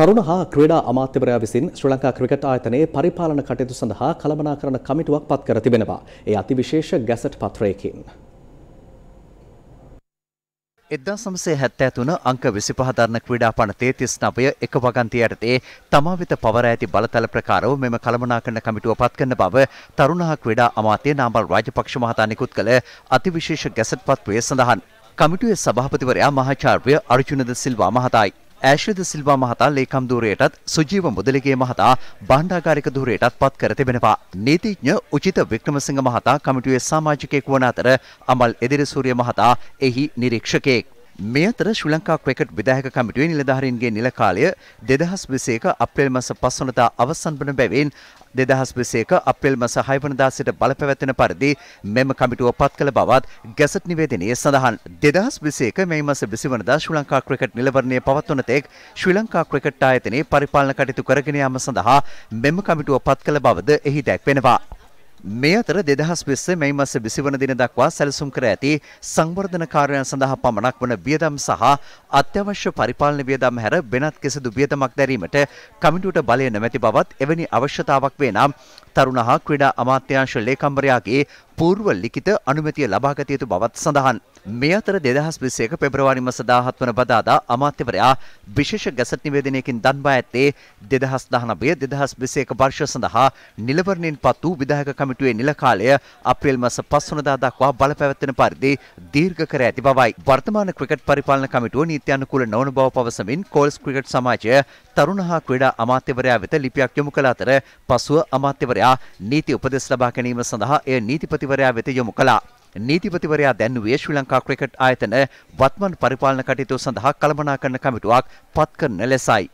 තරුණ හා ක්‍රීඩා අමාත්‍යවරයා විසින් ශ්‍රී ලංකා ක්‍රිකට් ආයතනයේ පරිපාලන කටයුතු සඳහා කළමනාකරන කමිටුවක් පත් කර තිබෙනවා. ඒ අතිවිශේෂ ගැසට් පත්‍රයකින්. එදදා සමසේ හැත්තෑතුන අංක විසි පහධරන ක්‍රඩා පනතේ තිස් නවය එක වගන්ති යටතේ තමා වෙත පවර ඇති බලතල ප්‍රකාරව මෙම කළමනා කරන කමිටුව පත් කන්න බව තරුණහ ක්‍රඩා අමාතය නාමල් රාජපක්ෂ මහතානෙකුත් කළ අතිවිශේෂ ගැසට පත්වය සඳහන්. කමිටුවේ සභාපතිවරයා මහාචාර්ය අර්ජුනද සිල්වා මහතායි. ඇශ්විද සිල්වා මහතා ලේකම් ධූරයටත් සුජීව මුදලිගේ මහතා බණ්ඩාගාරික ධූරයටත් පත් කර තිබෙනවා. නීතිඥ උචිත වික්‍රමසිංහ මහතා කමිටුවේ සමාජිකයෙකු වන අතර අමල් එදිරිසූරිය මහතා එහි නිරීක්ෂකයෙක්. මේ අතර ශ්‍රී ලංකා ක්‍රිකට් විධායක කමිටුවේ නිලධාරීන්ගේ නිල කාලය 2021 අප්‍රේල් මාස 5 වනදා අවසන් වන බැවින් 2021 අප්‍රේල් මාස 6 වනදා සිට බලපැවැත්වෙන පරිදි මෙම කමිටුව පත් කළ බවත් ගැසට් නිවේදනයේ සඳහන් 2021 මේ මාස 20 වනදා ශ්‍රී ලංකා ක්‍රිකට් නිලවරණය පවත්වන තෙක් ශ්‍රී ලංකා ක්‍රිකට් ආයතනයේ පරිපාලන කටයුතු කරගෙන යාම සඳහා මෙම කමිටුව පත් කළ බවද එහි දැක්වෙනවා මේ අතර 2020 මැයි මාස 20 වන දින දක්වා සැලසුම් කර ඇති සංවර්ධන කාර්යයන් සඳහා පමණක් වන වියදම් සහ අත්‍යවශ්‍ය පරිපාලන වියදම් හැර වෙනත් කිසිදු වියදමක් දැරීමට කමිටුවට බලය නැමැති බවත් එවැනි අවශ්‍යතාවක් වේ නම් තරුණ හා ක්‍රීඩා අමාත්‍යාංශ ලේකම්වරයාගේ පූර්ව ලිඛිත අනුමැතිය ලබාගත යුතු බවත් සඳහන් මේ අතර 2021 පෙබරවාරි මාස 17 වන බදාදා අමාත්‍යවරයා විශේෂ ගැසට් නිවේදනයකින් දන්වා ඇත්තේ 2019 2021 වර්ෂ සඳහා නිලවරණින් පත්තු විධායක කමිටුවේ නිල කාලය අප්‍රේල් මාස 5 වනදා දක්වා බලපැවැත්වෙන පරිදි දීර්ඝ කර ඇති බවයි. වර්තමාන ක්‍රිකට් පරිපාලන කමිටුව නීත්‍යානුකූල නොවන බව පවසමින් කෝල්ස් ක්‍රිකට් සමාජය තරුණ හා ක්‍රීඩා අමාත්‍යවරයා වෙත ලිපියක් යොමු කළ අතර පසුව අමාත්‍යවරයා නීති උපදෙස් ලබා ගැනීම සඳහා එය නීතිපතිවරයා වෙත යොමු කළා. නීතිපතිවරයා දැන්නුවේ ශ්‍රී ලංකා ක්‍රිකට් ආයතන වත්මන් පරිපාලන කටයුතු සඳහා කළමනාකරන කමිටුවක් පත් කරන ලෙසයි.